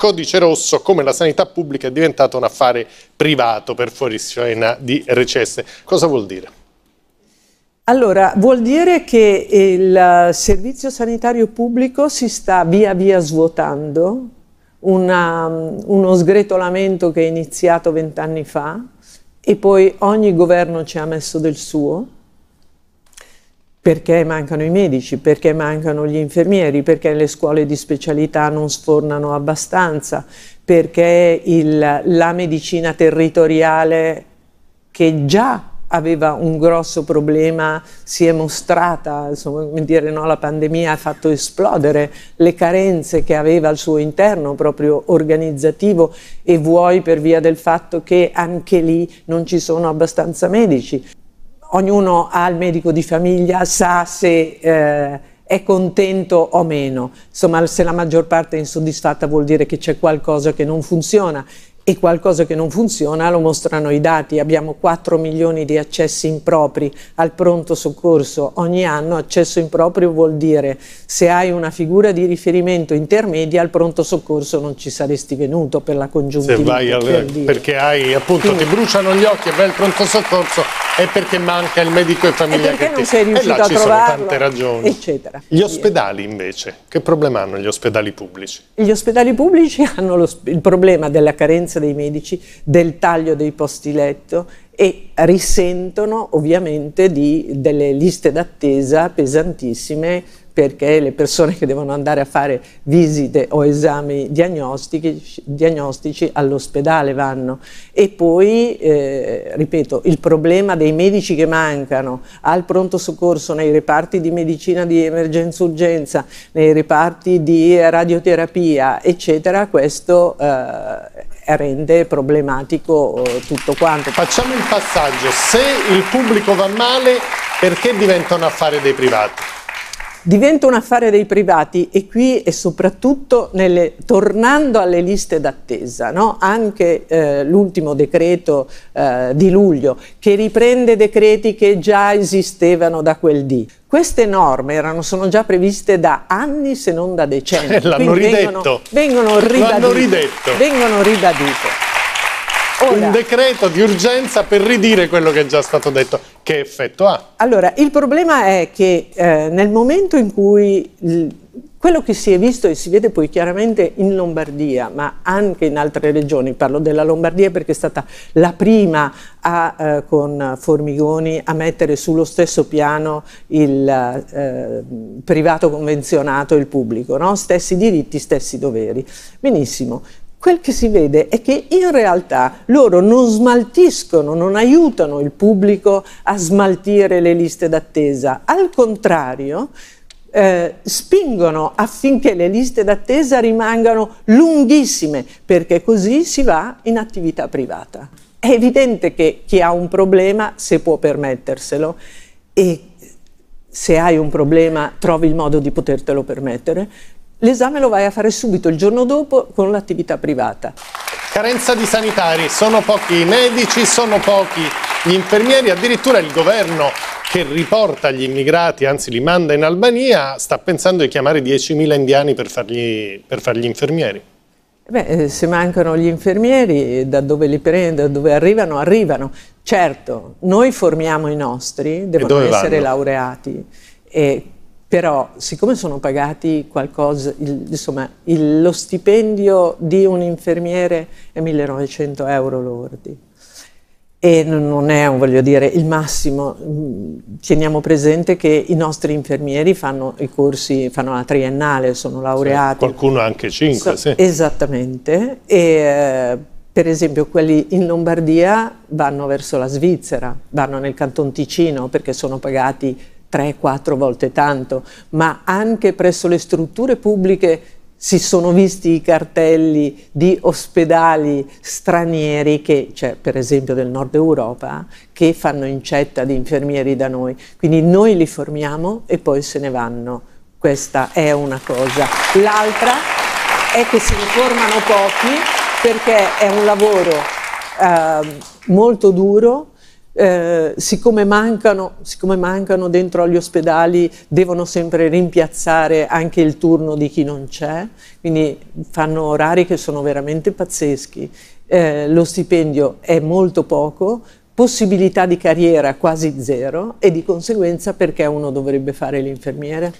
codice rosso come la sanità pubblica è diventata un affare privato per fuoriscena di recesse. Cosa vuol dire? Allora, vuol dire che il servizio sanitario pubblico si sta via via svuotando, una, uno sgretolamento che è iniziato vent'anni fa e poi ogni governo ci ha messo del suo perché mancano i medici, perché mancano gli infermieri, perché le scuole di specialità non sfornano abbastanza, perché il, la medicina territoriale che già aveva un grosso problema, si è mostrata, insomma, dire, no, la pandemia ha fatto esplodere le carenze che aveva al suo interno proprio organizzativo e vuoi per via del fatto che anche lì non ci sono abbastanza medici ognuno ha il medico di famiglia, sa se eh, è contento o meno. Insomma, se la maggior parte è insoddisfatta vuol dire che c'è qualcosa che non funziona e qualcosa che non funziona lo mostrano i dati. Abbiamo 4 milioni di accessi impropri al pronto soccorso ogni anno. Accesso improprio vuol dire se hai una figura di riferimento intermedia al pronto soccorso non ci saresti venuto per la congiuntiva. Se vai al, perché hai appunto Quindi, ti bruciano gli occhi e vai al pronto soccorso è perché manca il medico e famiglia che ti... sei riuscito e là a ci trovarlo, sono tante ragioni. Eccetera. Gli ospedali invece, che problema hanno gli ospedali pubblici? Gli ospedali pubblici hanno lo, il problema della carenza dei medici, del taglio dei posti letto e risentono ovviamente di, delle liste d'attesa pesantissime perché le persone che devono andare a fare visite o esami diagnostici, diagnostici all'ospedale vanno. E poi, eh, ripeto, il problema dei medici che mancano al pronto soccorso, nei reparti di medicina di emergenza-urgenza, nei reparti di radioterapia, eccetera, questo eh, rende problematico eh, tutto quanto. Facciamo il passaggio, se il pubblico va male perché diventa un affare dei privati? diventa un affare dei privati e qui e soprattutto nelle, tornando alle liste d'attesa, no? anche eh, l'ultimo decreto eh, di luglio che riprende decreti che già esistevano da quel dì. Queste norme erano, sono già previste da anni se non da decenni. Eh, l'hanno ridetto. Vengono, vengono, ridadite, l'hanno ridetto. Vengono ridadite. Ora, un decreto di urgenza per ridire quello che è già stato detto. Che effetto ha? Allora, il problema è che eh, nel momento in cui quello che si è visto e si vede poi chiaramente in Lombardia, ma anche in altre regioni, parlo della Lombardia perché è stata la prima a, eh, con Formigoni a mettere sullo stesso piano il eh, privato convenzionato e il pubblico, no? stessi diritti, stessi doveri. Benissimo, quel che si vede è che in realtà loro non smaltiscono, non aiutano il pubblico a smaltire le liste d'attesa, al contrario eh, spingono affinché le liste d'attesa rimangano lunghissime, perché così si va in attività privata. È evidente che chi ha un problema, se può permetterselo, e se hai un problema trovi il modo di potertelo permettere, L'esame lo vai a fare subito il giorno dopo con l'attività privata. Carenza di sanitari, sono pochi i medici, sono pochi gli infermieri, addirittura il governo che riporta gli immigrati, anzi li manda in Albania, sta pensando di chiamare 10.000 indiani per fargli, per fargli infermieri. Beh, eh, se mancano gli infermieri, da dove li prende, da dove arrivano, arrivano. Certo, noi formiamo i nostri, devono essere laureati. E però siccome sono pagati qualcosa, il, insomma il, lo stipendio di un infermiere è 1900 euro lordi e non è, voglio dire, il massimo. Mm, teniamo presente che i nostri infermieri fanno i corsi, fanno la triennale, sono laureati. Sì, qualcuno anche cinque, so, sì. Esattamente. E, eh, per esempio quelli in Lombardia vanno verso la Svizzera, vanno nel Canton Ticino perché sono pagati 3 quattro volte tanto, ma anche presso le strutture pubbliche si sono visti i cartelli di ospedali stranieri, che, cioè, per esempio del nord Europa, che fanno incetta di infermieri da noi. Quindi noi li formiamo e poi se ne vanno. Questa è una cosa. L'altra è che se ne formano pochi perché è un lavoro eh, molto duro, eh, siccome, mancano, siccome, mancano, dentro agli ospedali devono sempre rimpiazzare anche il turno di chi non c'è, quindi fanno orari che sono veramente pazzeschi, eh, lo stipendio è molto poco, possibilità di carriera quasi zero e di conseguenza perché uno dovrebbe fare l'infermiere?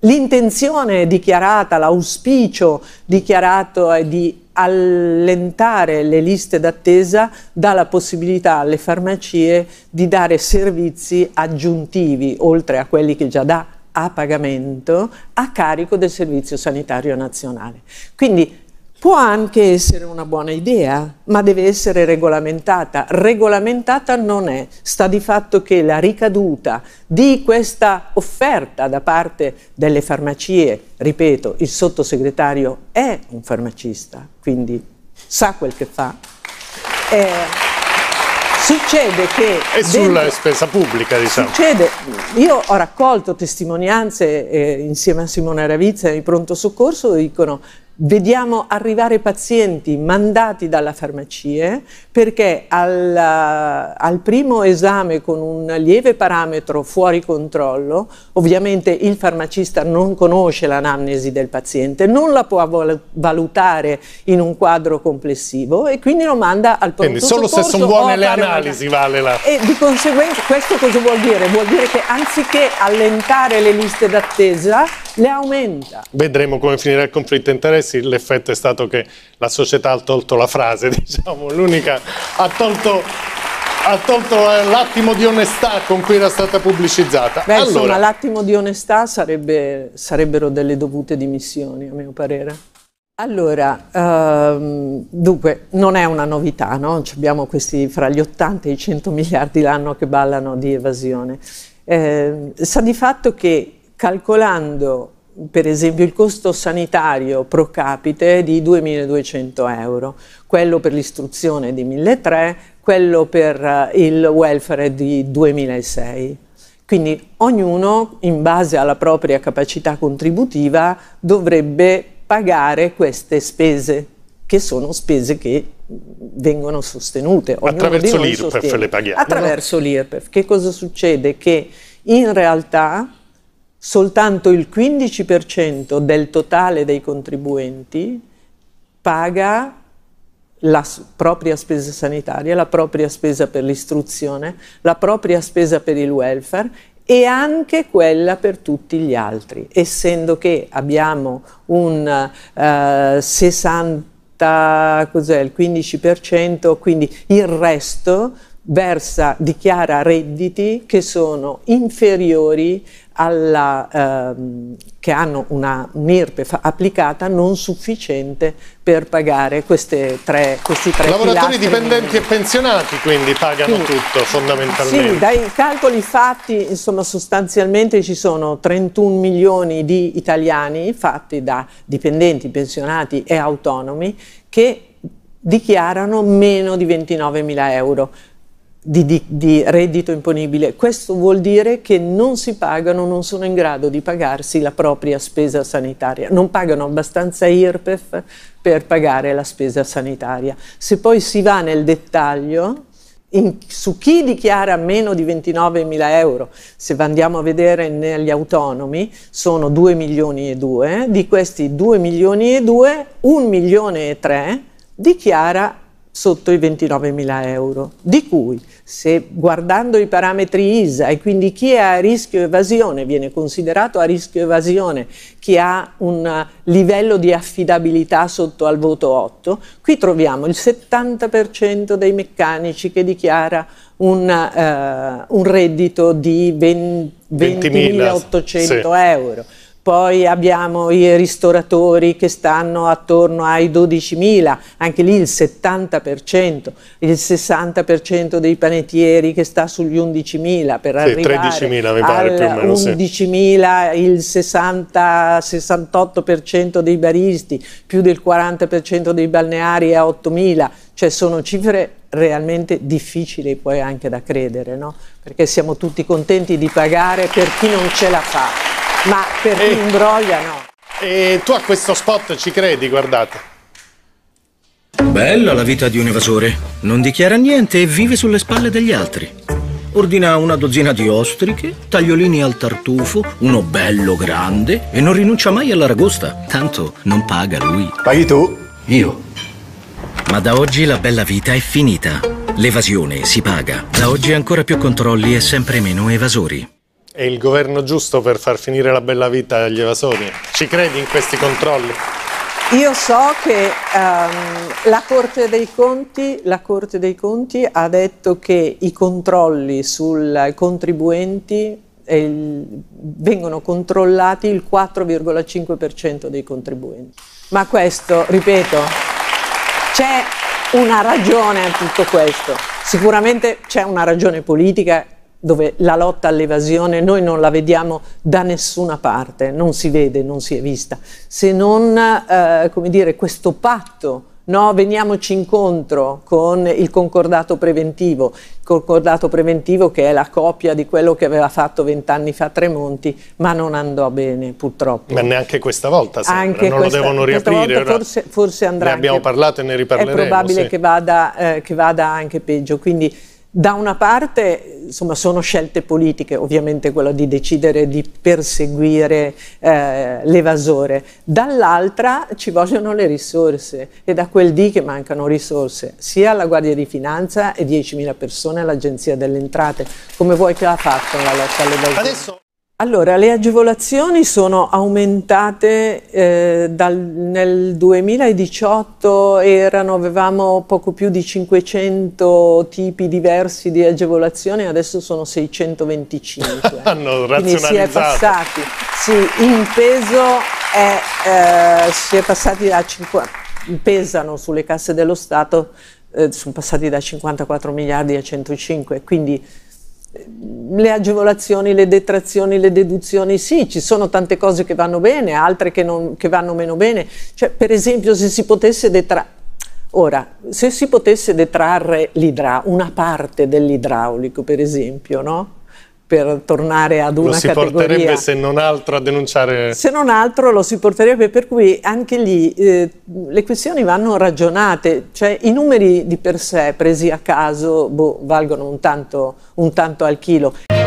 L'intenzione dichiarata, l'auspicio dichiarato è di allentare le liste d'attesa dà la possibilità alle farmacie di dare servizi aggiuntivi, oltre a quelli che già dà a pagamento, a carico del Servizio Sanitario Nazionale. Quindi Può anche essere una buona idea, ma deve essere regolamentata. Regolamentata non è. Sta di fatto che la ricaduta di questa offerta da parte delle farmacie, ripeto, il sottosegretario è un farmacista, quindi sa quel che fa. Eh, succede che... E sulla dentro, spesa pubblica, diciamo. Succede, io ho raccolto testimonianze eh, insieme a Simone Ravizza in pronto soccorso, dicono Vediamo arrivare pazienti mandati dalla farmacie perché al, eh, al, primo esame con un lieve parametro fuori controllo, ovviamente il farmacista non conosce l'anamnesi del paziente, non la può valutare in un quadro complessivo e quindi lo manda al pronto Quindi solo se sono buone le analisi vale la... E di conseguenza questo cosa vuol dire? Vuol dire che anziché allentare le liste d'attesa le aumenta. Vedremo come finirà il conflitto di interessi interessi, l'effetto è stato che la società ha tolto la frase, diciamo, l'unica ha tolto ha tolto eh, l'attimo di onestà con cui era stata pubblicizzata. Beh, allora, insomma, l'attimo di onestà sarebbe, sarebbero delle dovute dimissioni, a mio parere. Allora, ehm, dunque, non è una novità, no? Abbiamo questi fra gli 80 e i 100 miliardi l'anno che ballano di evasione. Eh, sa di fatto che calcolando per esempio il costo sanitario pro capite di 2.200 euro, quello per l'istruzione di 1.300, quello per eh, il welfare di 2.600. Quindi ognuno, in base alla propria capacità contributiva, dovrebbe pagare queste spese, che sono spese che vengono sostenute. Ognuno attraverso l'IRPEF le paghiamo. Attraverso no? l'IRPEF. Che cosa succede? Che in realtà soltanto il 15% del totale dei contribuenti paga la propria spesa sanitaria, la propria spesa per l'istruzione, la propria spesa per il welfare e anche quella per tutti gli altri, essendo che abbiamo un uh, eh, 60, cos'è, il 15%, quindi il resto versa, dichiara redditi che sono inferiori alla, ehm, che hanno una un'IRPEF applicata non sufficiente per pagare queste tre, questi tre Lavoratori dipendenti e pensionati quindi pagano sì. tutto fondamentalmente. Sì, dai calcoli fatti insomma sostanzialmente ci sono 31 milioni di italiani fatti da dipendenti, pensionati e autonomi che dichiarano meno di 29 mila euro di, di, di, reddito imponibile. Questo vuol dire che non si pagano, non sono in grado di pagarsi la propria spesa sanitaria, non pagano abbastanza IRPEF per pagare la spesa sanitaria. Se poi si va nel dettaglio, in, su chi dichiara meno di 29 mila euro, se andiamo a vedere negli autonomi, sono 2 milioni e 2, di questi 2 milioni e 2, 1 milione e 3 dichiara sotto i 29 mila euro, di cui se guardando i parametri ISA e quindi chi è a rischio evasione viene considerato a rischio evasione chi ha un livello di affidabilità sotto al voto 8, qui troviamo il 70% dei meccanici che dichiara un, eh, un reddito di 20.800 sì. euro poi abbiamo i ristoratori che stanno attorno ai 12.000, anche lì il 70%, il 60% dei panettieri che sta sugli 11.000 per sì, arrivare 13.000 mi pare più o meno, 11.000, sì. il 60, 68% dei baristi, più del 40% dei balneari a 8.000, cioè sono cifre realmente difficili poi anche da credere, no? perché siamo tutti contenti di pagare per chi non ce la fa ma per chi eh. imbroglia no. E tu a questo spot ci credi, guardate. Bella la vita di un evasore. Non dichiara niente e vive sulle spalle degli altri. Ordina una dozzina di ostriche, tagliolini al tartufo, uno bello grande e non rinuncia mai all'aragosta. Tanto non paga lui. Paghi tu? Io. Ma da oggi la bella vita è finita. L'evasione si paga. Da oggi ancora più controlli e sempre meno evasori. È il governo giusto per far finire la bella vita agli evasori? Ci credi in questi controlli? Io so che um, la, Corte Conti, la, Corte dei Conti, ha detto che i controlli sui contribuenti eh, vengono controllati il 4,5% dei contribuenti. Ma questo, ripeto, c'è una ragione a tutto questo. Sicuramente c'è una ragione politica dove la lotta all'evasione noi non la vediamo da nessuna parte, non si vede, non si è vista, se non eh, dire, questo patto no, veniamoci incontro con il concordato preventivo, il concordato preventivo che è la copia di quello che aveva fatto vent'anni fa Tremonti, ma non andò bene purtroppo. Ma neanche questa volta sembra, non questa, lo devono riaprire. Forse, forse, andrà. Ne abbiamo anche, parlato e ne riparleremo. È probabile sì. che, vada, eh, che vada anche peggio, quindi da una parte insomma, sono scelte politiche, ovviamente quella di decidere di perseguire eh, l'evasore, dall'altra ci vogliono le risorse e da quel dì che mancano risorse sia alla Guardia di Finanza e 10.000 persone all'Agenzia delle Entrate. Come vuoi che ha fatto la lotta all'evasore? Adesso... Allora, le agevolazioni sono aumentate eh, dal, nel 2018, erano, avevamo poco più di 500 tipi diversi di agevolazioni, adesso sono 625. Hanno razionalizzato. si è passati, sì, in peso è, eh, si è passati da 50, pesano sulle casse dello Stato, eh, sono passati da 54 miliardi a 105, quindi le agevolazioni, le detrazioni, le deduzioni, sì, ci sono tante cose che vanno bene, altre che, non, che vanno meno bene. Cioè, per esempio, se si potesse detrarre Ora, se si potesse detrarre una parte dell'idraulico, per esempio, no? per tornare ad una categoria. Lo si categoria. porterebbe se non altro a denunciare... Se non altro lo si porterebbe, per cui anche lì eh, le questioni vanno ragionate, cioè i numeri di per sé presi a caso boh, valgono un tanto, un tanto al chilo.